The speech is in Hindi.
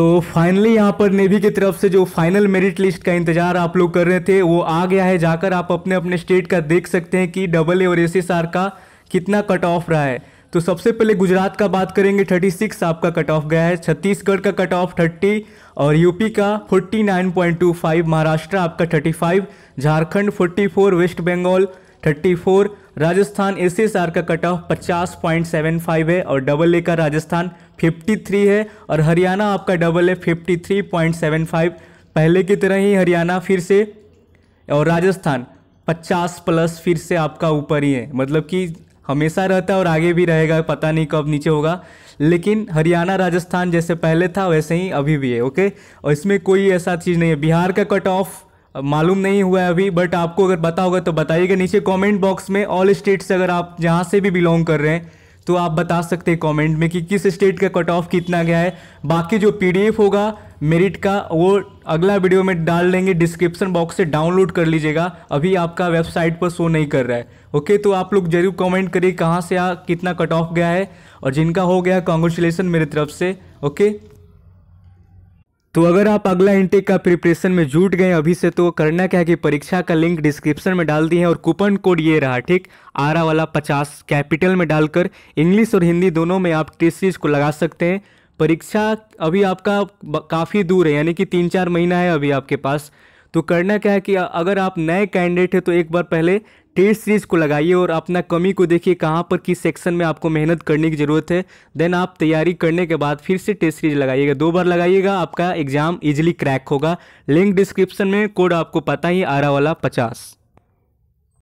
तो फाइनली यहाँ पर नेवी की तरफ से जो फाइनल मेरिट लिस्ट का इंतजार आप लोग कर रहे थे वो आ गया है जाकर आप अपने अपने स्टेट का देख सकते हैं कि डबल ए और एस का कितना कट ऑफ रहा है तो सबसे पहले गुजरात का बात करेंगे 36 आपका कट ऑफ गया है छत्तीसगढ़ का कट ऑफ 30 और यूपी का 49.25 महाराष्ट्र आपका 35 झारखंड 44 वेस्ट बंगाल 34 राजस्थान एस का कट ऑफ 50.75 है और डबल ए का राजस्थान 53 है और हरियाणा आपका डबल है 53.75 पहले की तरह ही हरियाणा फिर से और राजस्थान 50 प्लस फिर से आपका ऊपर ही है मतलब कि हमेशा रहता है और आगे भी रहेगा पता नहीं कब नीचे होगा लेकिन हरियाणा राजस्थान जैसे पहले था वैसे ही अभी भी है ओके और इसमें कोई ऐसा चीज़ नहीं है बिहार का कट ऑफ मालूम नहीं हुआ है अभी बट आपको अगर पता होगा तो बताइएगा नीचे कमेंट बॉक्स में ऑल स्टेट्स से अगर आप जहाँ से भी बिलोंग कर रहे हैं तो आप बता सकते हैं कमेंट में कि किस स्टेट का कट ऑफ कितना गया है बाकी जो पीडीएफ होगा मेरिट का वो अगला वीडियो में डाल देंगे डिस्क्रिप्शन बॉक्स से डाउनलोड कर लीजिएगा अभी आपका वेबसाइट पर शो नहीं कर रहा है ओके तो आप लोग जरूर कमेंट करिए कहाँ से आ कितना कट ऑफ गया है और जिनका हो गया कॉन्ग्रेचुलेसन मेरी तरफ से ओके तो अगर आप अगला इंटेक का प्रिपरेशन में जुट गए अभी से तो करना क्या है कि परीक्षा का लिंक डिस्क्रिप्शन में डाल दिए और कूपन कोड ये रहा ठीक आरा वाला पचास कैपिटल में डालकर इंग्लिश और हिंदी दोनों में आप टेस्टीज को लगा सकते हैं परीक्षा अभी आपका काफ़ी दूर है यानी कि तीन चार महीना है अभी आपके पास तो करना क्या है कि अगर आप नए कैंडिडेट हैं तो एक बार पहले टेस्ट सीरीज को लगाइए और अपना कमी को देखिए कहाँ पर किस सेक्शन में आपको मेहनत करने की ज़रूरत है देन आप तैयारी करने के बाद फिर से टेस्ट सीरीज लगाइएगा दो बार लगाइएगा आपका एग्ज़ाम इजिली क्रैक होगा लिंक डिस्क्रिप्शन में कोड आपको पता ही आरा वाला पचास